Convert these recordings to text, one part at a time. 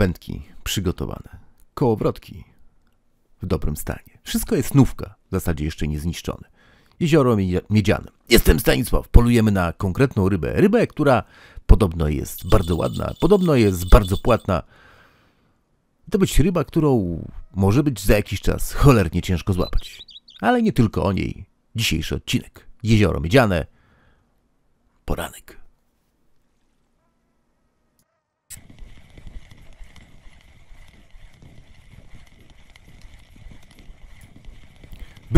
Wędki przygotowane, kołowrotki w dobrym stanie. Wszystko jest nówka, w zasadzie jeszcze nie zniszczone. Jezioro miedziane. Jestem Stanisław, polujemy na konkretną rybę. Rybę, która podobno jest bardzo ładna, podobno jest bardzo płatna. To być ryba, którą może być za jakiś czas cholernie ciężko złapać. Ale nie tylko o niej dzisiejszy odcinek. Jezioro miedziane, poranek.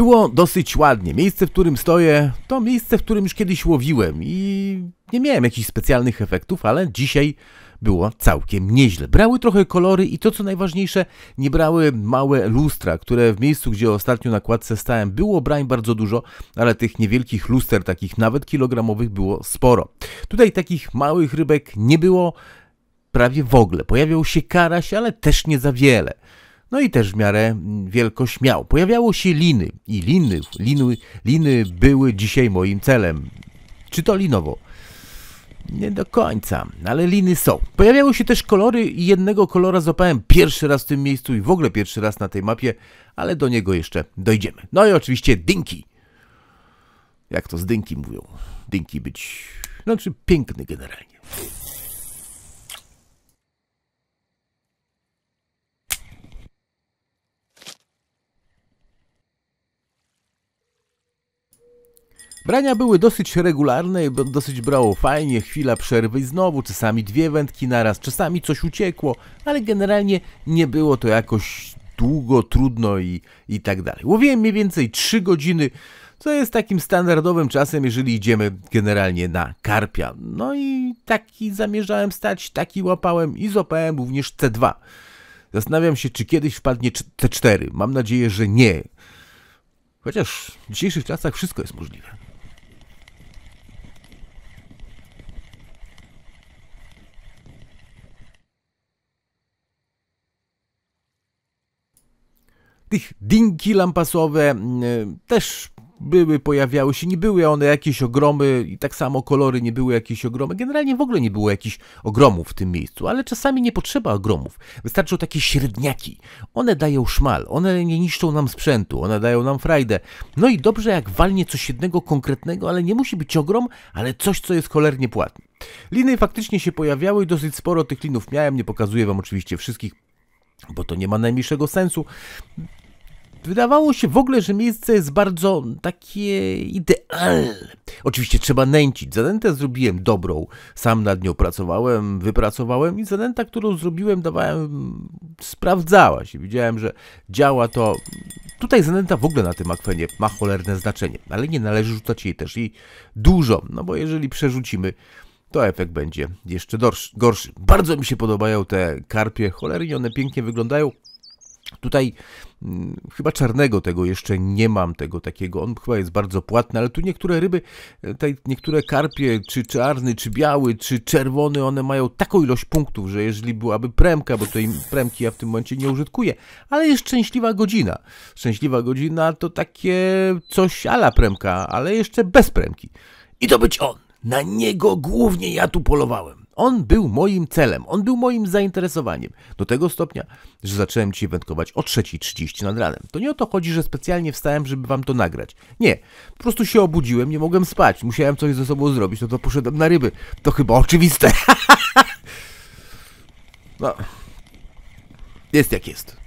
Było dosyć ładnie. Miejsce, w którym stoję, to miejsce, w którym już kiedyś łowiłem i nie miałem jakichś specjalnych efektów, ale dzisiaj było całkiem nieźle. Brały trochę kolory i to co najważniejsze, nie brały małe lustra, które w miejscu, gdzie ostatnio na kładce stałem, było brań bardzo dużo, ale tych niewielkich luster, takich nawet kilogramowych, było sporo. Tutaj takich małych rybek nie było prawie w ogóle. Pojawiał się karaś, ale też nie za wiele no i też w miarę mm, wielkość miał. Pojawiało się liny i liny, liny, liny były dzisiaj moim celem. Czy to linowo? Nie do końca, ale liny są. Pojawiały się też kolory i jednego kolora złapałem pierwszy raz w tym miejscu i w ogóle pierwszy raz na tej mapie, ale do niego jeszcze dojdziemy. No i oczywiście dynki. Jak to z dynki mówią? Dynki być, no czy piękny generalnie. Brania były dosyć regularne dosyć brało fajnie, chwila przerwy i znowu, czasami dwie wędki naraz, czasami coś uciekło, ale generalnie nie było to jakoś długo, trudno i, i tak dalej. Łowiłem mniej więcej 3 godziny, co jest takim standardowym czasem, jeżeli idziemy generalnie na karpia. No i taki zamierzałem stać, taki łapałem i złapałem również C2. Zastanawiam się, czy kiedyś wpadnie C4. Mam nadzieję, że nie. Chociaż w dzisiejszych czasach wszystko jest możliwe. Tych dinki lampasowe mm, e, też były, pojawiały się, nie były one jakieś ogromy i tak samo kolory nie były jakieś ogromy. Generalnie w ogóle nie było jakichś ogromów w tym miejscu, ale czasami nie potrzeba ogromów. Wystarczą takie średniaki. One dają szmal, one nie niszczą nam sprzętu, one dają nam frajdę. No i dobrze jak walnie coś jednego konkretnego, ale nie musi być ogrom, ale coś, co jest cholernie płatne. Liny faktycznie się pojawiały i dosyć sporo tych linów miałem, nie pokazuję wam oczywiście wszystkich, bo to nie ma najmniejszego sensu. Wydawało się w ogóle, że miejsce jest bardzo takie idealne. Oczywiście trzeba nęcić. Zanętę zrobiłem dobrą. Sam nad nią pracowałem, wypracowałem i zanęta, którą zrobiłem, dawałem, sprawdzała się. Widziałem, że działa to. Tutaj zanęta w ogóle na tym akwenie ma cholerne znaczenie, ale nie należy rzucać jej też i dużo, no bo jeżeli przerzucimy, to efekt będzie jeszcze gorszy. Bardzo mi się podobają te karpie, cholernie one pięknie wyglądają. Tutaj mm, chyba czarnego tego jeszcze nie mam, tego takiego. On chyba jest bardzo płatny, ale tu niektóre ryby, e, tutaj niektóre karpie, czy czarny, czy biały, czy czerwony, one mają taką ilość punktów, że jeżeli byłaby premka, bo tej premki ja w tym momencie nie użytkuję, ale jest szczęśliwa godzina. Szczęśliwa godzina to takie coś ala premka, ale jeszcze bez premki. I to być on. Na niego głównie ja tu polowałem. On był moim celem, on był moim zainteresowaniem. Do tego stopnia, że zacząłem ci wędkować o 3.30 nad ranem. To nie o to chodzi, że specjalnie wstałem, żeby wam to nagrać. Nie, po prostu się obudziłem, nie mogłem spać, musiałem coś ze sobą zrobić, no to poszedłem na ryby. To chyba oczywiste. no. Jest jak jest.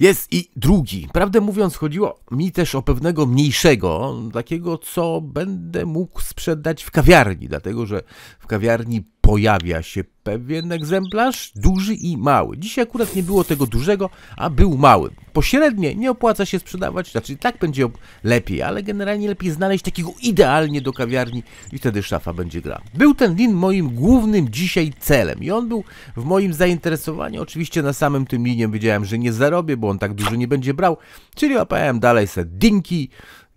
Jest i drugi. Prawdę mówiąc, chodziło mi też o pewnego mniejszego, takiego, co będę mógł sprzedać w kawiarni, dlatego że w kawiarni pojawia się pewien egzemplarz, duży i mały. Dzisiaj akurat nie było tego dużego, a był mały. Pośrednie nie opłaca się sprzedawać, znaczy tak będzie lepiej, ale generalnie lepiej znaleźć takiego idealnie do kawiarni i wtedy szafa będzie gra. Był ten lin moim głównym dzisiaj celem i on był w moim zainteresowaniu. Oczywiście na samym tym linie wiedziałem, że nie zarobię, bo on tak dużo nie będzie brał, czyli łapałem dalej se dinki,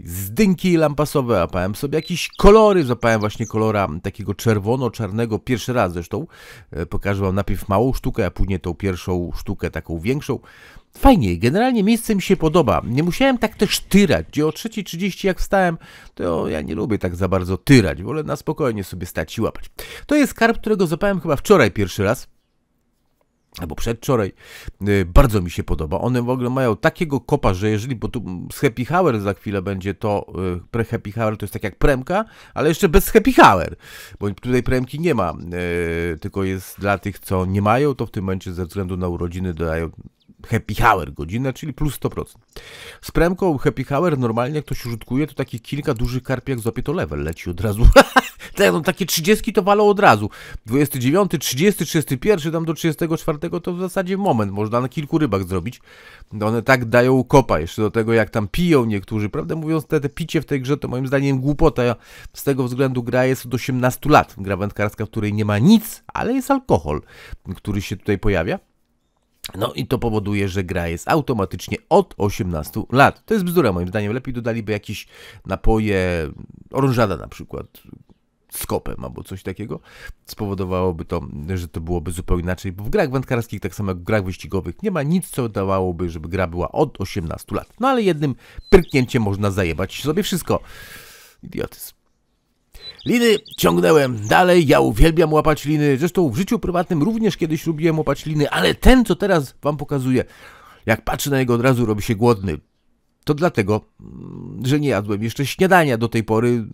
zdynki lampasowe, łapałem sobie jakieś kolory, zapałem właśnie kolora takiego czerwono-czarnego pierwszy raz zresztą. E, pokażę wam najpierw małą sztukę, a później tą pierwszą sztukę, taką większą. Fajnie, generalnie miejsce mi się podoba. Nie musiałem tak też tyrać, gdzie o 3.30 jak wstałem, to ja nie lubię tak za bardzo tyrać, wolę na spokojnie sobie stać i łapać. To jest karp, którego zapałem chyba wczoraj pierwszy raz albo przedwczoraj, y, bardzo mi się podoba. One w ogóle mają takiego kopa, że jeżeli, bo tu z Happy Hour za chwilę będzie to, y, pre Happy Hour to jest tak jak premka, ale jeszcze bez Happy Hour, bo tutaj premki nie ma, y, tylko jest dla tych, co nie mają, to w tym momencie ze względu na urodziny dodają happy hour godzinę, czyli plus 100%. Z premką happy hour normalnie jak ktoś użytkuje, to taki kilka dużych karpiek złapie to level, leci od razu. te, no, takie 30 to walą od razu. 29, 30, 31, tam do 34 to w zasadzie moment, można na kilku rybach zrobić. No one tak dają kopa, jeszcze do tego jak tam piją niektórzy. Prawdę mówiąc, te, te picie w tej grze to moim zdaniem głupota. Z tego względu gra jest od 18 lat. Gra wędkarska, w której nie ma nic, ale jest alkohol, który się tutaj pojawia. No i to powoduje, że gra jest automatycznie od 18 lat. To jest bzdura moim zdaniem. Lepiej dodaliby jakieś napoje, orążada na przykład, skopem albo coś takiego, spowodowałoby to, że to byłoby zupełnie inaczej, bo w grach wędkarskich, tak samo jak w grach wyścigowych, nie ma nic, co dawałoby, żeby gra była od 18 lat. No ale jednym pryknięciem można zajebać sobie wszystko. Idiotyzm. Liny ciągnąłem dalej, ja uwielbiam łapać liny, zresztą w życiu prywatnym również kiedyś lubiłem łapać liny, ale ten, co teraz wam pokazuję, jak patrzę na niego od razu robi się głodny to dlatego, mm, że nie jadłem jeszcze śniadania do tej pory,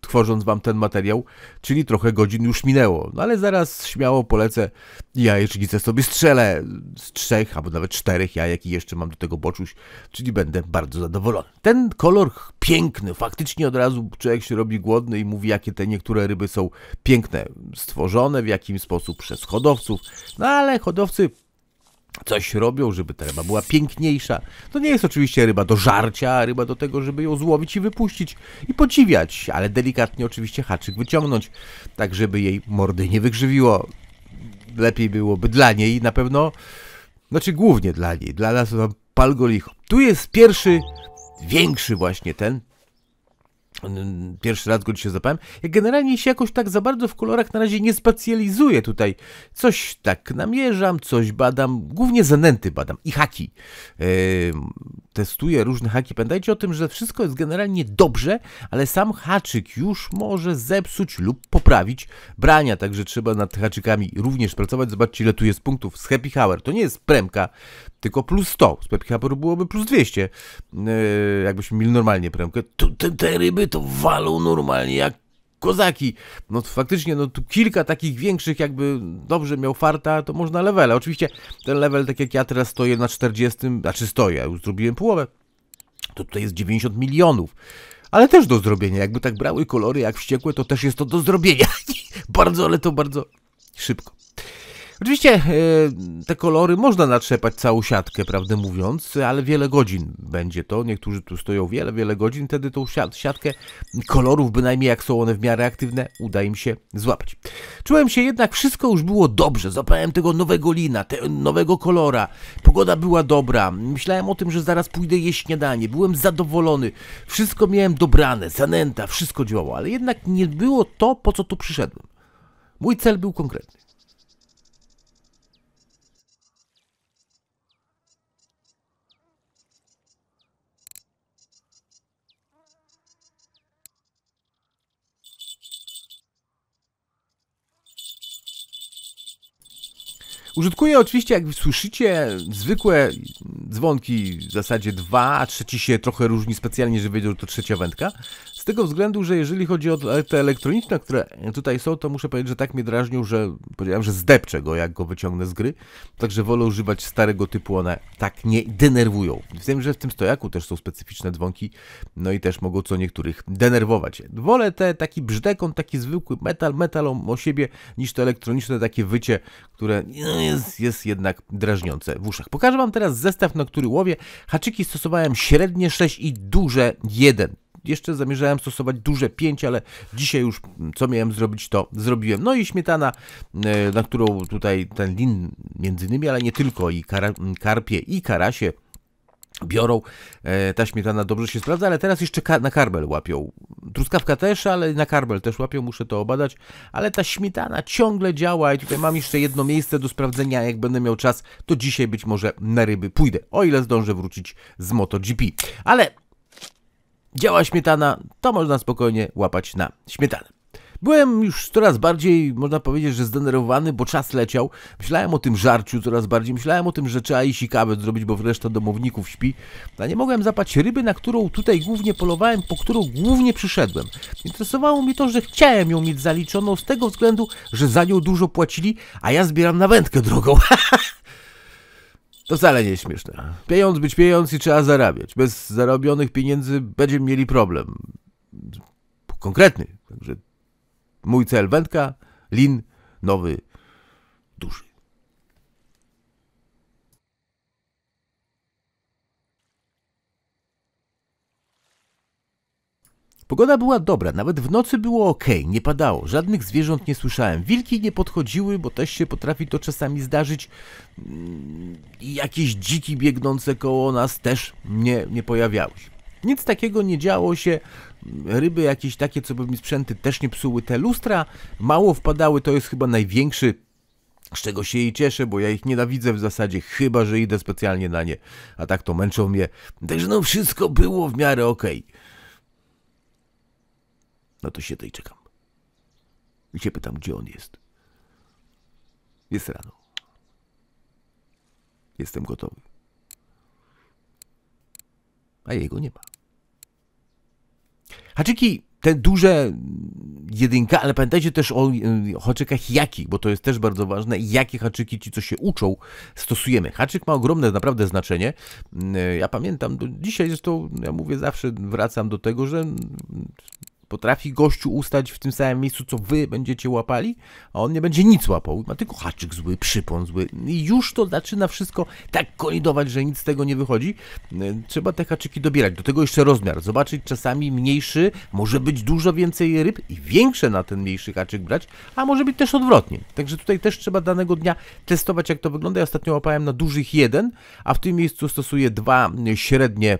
tworząc wam ten materiał, czyli trochę godzin już minęło. No ale zaraz śmiało polecę jajecznicę sobie strzelę z trzech albo nawet czterech jajek i jeszcze mam do tego boczuś, czyli będę bardzo zadowolony. Ten kolor piękny, faktycznie od razu człowiek się robi głodny i mówi, jakie te niektóre ryby są piękne, stworzone w jakim sposób przez hodowców, no ale hodowcy coś robią, żeby ta ryba była piękniejsza. To nie jest oczywiście ryba do żarcia, ryba do tego, żeby ją złowić i wypuścić i podziwiać, ale delikatnie oczywiście haczyk wyciągnąć, tak żeby jej mordy nie wygrzywiło. Lepiej byłoby dla niej na pewno, znaczy głównie dla niej, dla nas palgolich. tam licho. Tu jest pierwszy, większy właśnie ten, Pierwszy raz go dzisiaj zapałem. Ja generalnie się jakoś tak za bardzo w kolorach na razie nie specjalizuję tutaj. Coś tak namierzam, coś badam, głównie zanęty badam i haki. Yy, testuję różne haki. Pamiętajcie o tym, że wszystko jest generalnie dobrze, ale sam haczyk już może zepsuć lub poprawić brania, także trzeba nad haczykami również pracować. Zobaczcie, ile tu jest punktów z Happy Hour. To nie jest premka, tylko plus 100. Z Happy Hour byłoby plus 200, yy, jakbyśmy mieli normalnie premkę. te, te ryby to to walą normalnie jak kozaki. No faktycznie, no tu kilka takich większych, jakby dobrze miał farta, to można levele. Oczywiście ten level, tak jak ja teraz stoję na 40, znaczy stoję, już zrobiłem połowę, to tutaj jest 90 milionów. Ale też do zrobienia, jakby tak brały kolory jak wściekłe, to też jest to do zrobienia. bardzo, ale to bardzo szybko. Oczywiście e, te kolory można natrzepać całą siatkę, prawdę mówiąc, ale wiele godzin będzie to. Niektórzy tu stoją wiele, wiele godzin, wtedy tą siatkę kolorów, bynajmniej jak są one w miarę aktywne, uda im się złapać. Czułem się jednak, wszystko już było dobrze. Zapałem tego nowego lina, nowego kolora. Pogoda była dobra. Myślałem o tym, że zaraz pójdę jeść śniadanie. Byłem zadowolony. Wszystko miałem dobrane, zanęta, wszystko działało, ale jednak nie było to, po co tu przyszedłem. Mój cel był konkretny. Użytkuję oczywiście, jak słyszycie, zwykłe dzwonki w zasadzie dwa, a trzeci się trochę różni specjalnie, żeby wiedział, że to trzecia wędka tego względu, że jeżeli chodzi o te elektroniczne, które tutaj są, to muszę powiedzieć, że tak mnie drażnią, że powiedziałem, że zdepczę go, jak go wyciągnę z gry. Także wolę używać starego typu, one tak nie denerwują. Wiem, że w tym stojaku też są specyficzne dzwonki, no i też mogą co niektórych denerwować. Wolę te taki brzdekon, taki zwykły metal, metalą o siebie, niż te elektroniczne takie wycie, które no, jest, jest jednak drażniące w uszach. Pokażę Wam teraz zestaw, na który łowię. Haczyki stosowałem średnie 6 i duże 1 jeszcze zamierzałem stosować duże 5, ale dzisiaj już mm, co miałem zrobić, to zrobiłem. No i śmietana, e, na którą tutaj ten lin między innymi, ale nie tylko, i kar mm, karpie, i karasie biorą. E, ta śmietana dobrze się sprawdza, ale teraz jeszcze na karbel łapią. Truskawka też, ale na karbel też łapią, muszę to obadać. Ale ta śmietana ciągle działa i tutaj mam jeszcze jedno miejsce do sprawdzenia. Jak będę miał czas, to dzisiaj być może na ryby pójdę, o ile zdążę wrócić z MotoGP. Ale działa śmietana, to można spokojnie łapać na śmietanę. Byłem już coraz bardziej, można powiedzieć, że zdenerwowany, bo czas leciał. Myślałem o tym żarciu coraz bardziej, myślałem o tym, że trzeba i kawę zrobić, bo reszta domowników śpi. A nie mogłem zapać ryby, na którą tutaj głównie polowałem, po którą głównie przyszedłem. Interesowało mnie to, że chciałem ją mieć zaliczoną z tego względu, że za nią dużo płacili, a ja zbieram na wędkę drogą. To wcale nie jest śmieszne. Pieniądz być pieniądz i trzeba zarabiać. Bez zarobionych pieniędzy będziemy mieli problem. Konkretny. Także mój cel wędka, lin, nowy Pogoda była dobra, nawet w nocy było ok, nie padało, żadnych zwierząt nie słyszałem. Wilki nie podchodziły, bo też się potrafi to czasami zdarzyć. Mm, jakieś dziki biegnące koło nas też nie, nie pojawiały się. Nic takiego nie działo się, ryby jakieś takie, co by mi sprzęty też nie psuły. Te lustra mało wpadały, to jest chyba największy, z czego się jej cieszę, bo ja ich nienawidzę w zasadzie, chyba że idę specjalnie na nie, a tak to męczą mnie. Także no wszystko było w miarę okej. Okay to siedzę i czekam. I się pytam, gdzie on jest. Jest rano. Jestem gotowy. A jego nie ma. Haczyki, te duże jedynka, ale pamiętajcie też o y, haczykach jakich, bo to jest też bardzo ważne, jakie haczyki ci, co się uczą, stosujemy. Haczyk ma ogromne naprawdę znaczenie. Y, ja pamiętam, do dzisiaj zresztą, ja mówię zawsze, wracam do tego, że Potrafi gościu ustać w tym samym miejscu, co wy będziecie łapali, a on nie będzie nic łapał. Ma tylko haczyk zły, przypon zły. I już to zaczyna wszystko tak kolidować, że nic z tego nie wychodzi. E, trzeba te haczyki dobierać. Do tego jeszcze rozmiar. Zobaczyć czasami mniejszy, może być dużo więcej ryb i większe na ten mniejszy haczyk brać, a może być też odwrotnie. Także tutaj też trzeba danego dnia testować, jak to wygląda. Ja ostatnio łapałem na dużych jeden, a w tym miejscu stosuję dwa e, średnie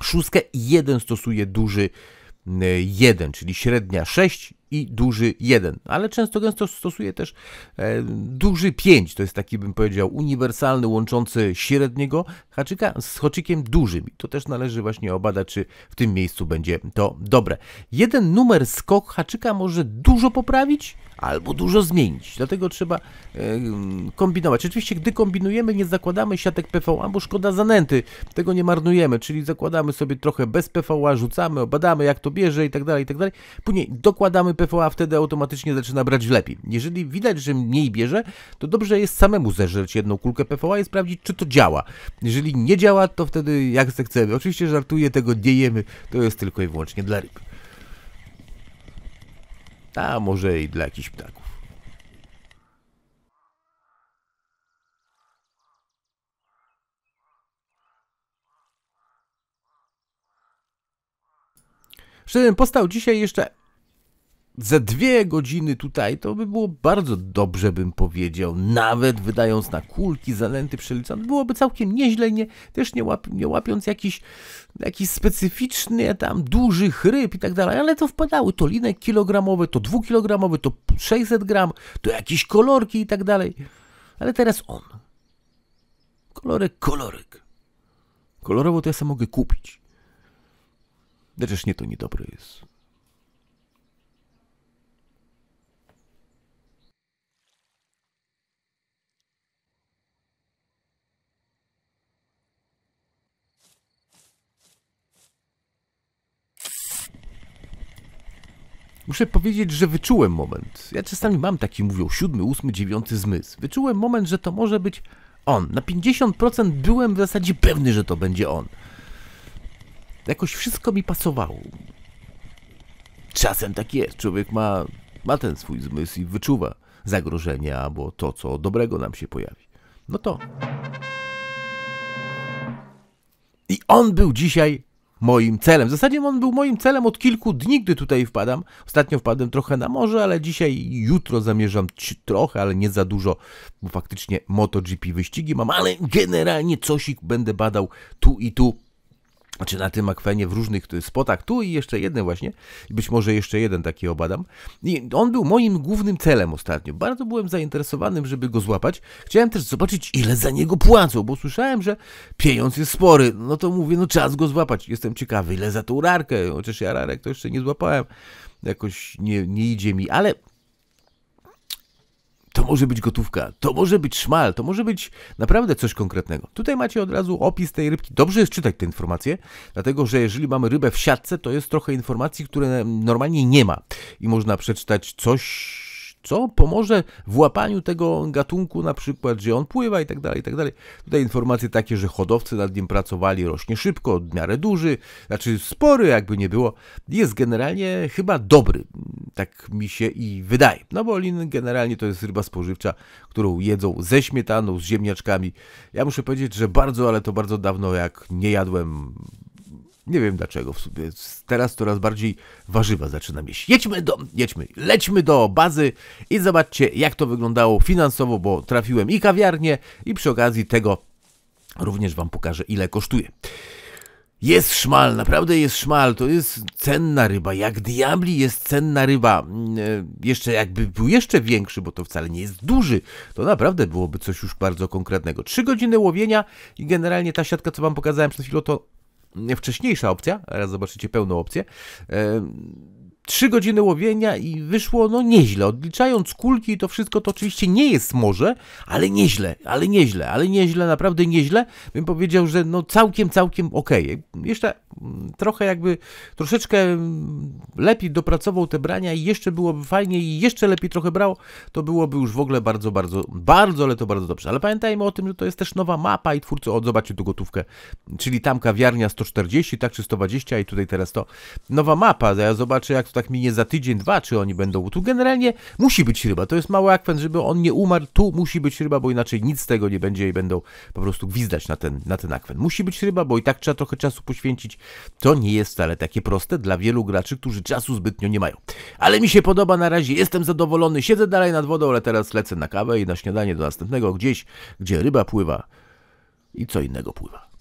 szóstkę i jeden stosuje duży 1, czyli średnia 6 i duży 1, ale często gęsto stosuje też e, duży 5, to jest taki bym powiedział uniwersalny, łączący średniego haczyka z haczykiem dużym. To też należy właśnie obadać, czy w tym miejscu będzie to dobre. Jeden numer skok haczyka może dużo poprawić albo dużo zmienić, dlatego trzeba e, kombinować. Oczywiście, gdy kombinujemy, nie zakładamy siatek PVA, bo szkoda zanęty, tego nie marnujemy, czyli zakładamy sobie trochę bez PVA, rzucamy, obadamy jak to bierze i tak dalej, i tak dalej. Później dokładamy PVA PVA wtedy automatycznie zaczyna brać lepiej. Jeżeli widać, że mniej bierze, to dobrze jest samemu zeżreć jedną kulkę PVA i sprawdzić, czy to działa. Jeżeli nie działa, to wtedy jak zechcemy. Oczywiście żartuję, tego nie jemy, to jest tylko i wyłącznie dla ryb. A może i dla jakichś ptaków. Przy tym powstał dzisiaj jeszcze ze dwie godziny tutaj, to by było bardzo dobrze, bym powiedział. Nawet wydając na kulki, zalęty przelicane, byłoby całkiem nieźle, nie, też nie, łap, nie łapiąc jakiś, jakiś specyficzny tam dużych ryb i tak dalej, ale to wpadały to linek kilogramowy, to dwukilogramowy, to 600 gram, to jakieś kolorki i tak dalej. Ale teraz on. Kolorek, kolorek. Kolorowo to ja sam mogę kupić. Chociaż nie, to niedobre jest. Muszę powiedzieć, że wyczułem moment. Ja czasami mam taki, mówią, siódmy, ósmy, dziewiąty zmysł. Wyczułem moment, że to może być on. Na 50% byłem w zasadzie pewny, że to będzie on. Jakoś wszystko mi pasowało. Czasem tak jest. Człowiek ma, ma ten swój zmysł i wyczuwa zagrożenie albo to, co dobrego nam się pojawi. No to. I on był dzisiaj moim celem. W zasadzie on był moim celem od kilku dni, gdy tutaj wpadam. Ostatnio wpadłem trochę na morze, ale dzisiaj, jutro zamierzam trochę, ale nie za dużo, bo faktycznie MotoGP wyścigi mam, ale generalnie cosik będę badał tu i tu czy znaczy, na tym akwenie w różnych y, spotach, tu i jeszcze jeden właśnie, być może jeszcze jeden taki obadam. I on był moim głównym celem ostatnio. Bardzo byłem zainteresowanym, żeby go złapać. Chciałem też zobaczyć, ile za niego płacą, bo słyszałem, że pieniądz jest spory. No to mówię, no czas go złapać. Jestem ciekawy, ile za tą rarkę, chociaż ja rarek to jeszcze nie złapałem. Jakoś nie, nie idzie mi, ale to może być gotówka, to może być szmal, to może być naprawdę coś konkretnego. Tutaj macie od razu opis tej rybki. Dobrze jest czytać te informacje, dlatego że jeżeli mamy rybę w siatce, to jest trochę informacji, które normalnie nie ma i można przeczytać coś co pomoże w łapaniu tego gatunku, na przykład, że on pływa i tak dalej, i tak dalej. Tutaj informacje takie, że hodowcy nad nim pracowali, rośnie szybko, w miarę duży, znaczy spory, jakby nie było. Jest generalnie chyba dobry, tak mi się i wydaje. No bo lin generalnie to jest ryba spożywcza, którą jedzą ze śmietaną, z ziemniaczkami. Ja muszę powiedzieć, że bardzo, ale to bardzo dawno, jak nie jadłem nie wiem dlaczego. W sumie teraz coraz bardziej warzywa zaczynam jeść. Jedźmy do, jedźmy, lećmy do bazy i zobaczcie, jak to wyglądało finansowo, bo trafiłem i kawiarnię, i przy okazji tego również Wam pokażę, ile kosztuje. Jest szmal, naprawdę jest szmal, to jest cenna ryba, jak diabli jest cenna ryba. Mm, e, jeszcze jakby był jeszcze większy, bo to wcale nie jest duży, to naprawdę byłoby coś już bardzo konkretnego. Trzy godziny łowienia i generalnie ta siatka, co wam pokazałem przed chwilą, to wcześniejsza opcja, zaraz zobaczycie pełną opcję. E, trzy godziny łowienia i wyszło no nieźle. Odliczając kulki i to wszystko, to oczywiście nie jest morze, ale nieźle, ale nieźle, ale nieźle, naprawdę nieźle. Bym powiedział, że no całkiem, całkiem okej. Okay. Jeszcze trochę jakby troszeczkę lepiej dopracował te brania i jeszcze byłoby fajnie i jeszcze lepiej trochę brał, to byłoby już w ogóle bardzo, bardzo, bardzo, ale to bardzo dobrze. Ale pamiętajmy o tym, że to jest też nowa mapa i twórcy, od zobaczcie tu gotówkę, czyli tam kawiarnia 140, tak, czy 120 i tutaj teraz to nowa mapa. Ja zobaczę, jak to tak minie za tydzień, dwa, czy oni będą. Tu generalnie musi być ryba, to jest mały akwen, żeby on nie umarł, tu musi być ryba, bo inaczej nic z tego nie będzie i będą po prostu gwizdać na ten, na ten akwen. Musi być ryba, bo i tak trzeba trochę czasu poświęcić to nie jest wcale takie proste dla wielu graczy, którzy czasu zbytnio nie mają. Ale mi się podoba na razie, jestem zadowolony, siedzę dalej nad wodą, ale teraz lecę na kawę i na śniadanie do następnego gdzieś, gdzie ryba pływa i co innego pływa.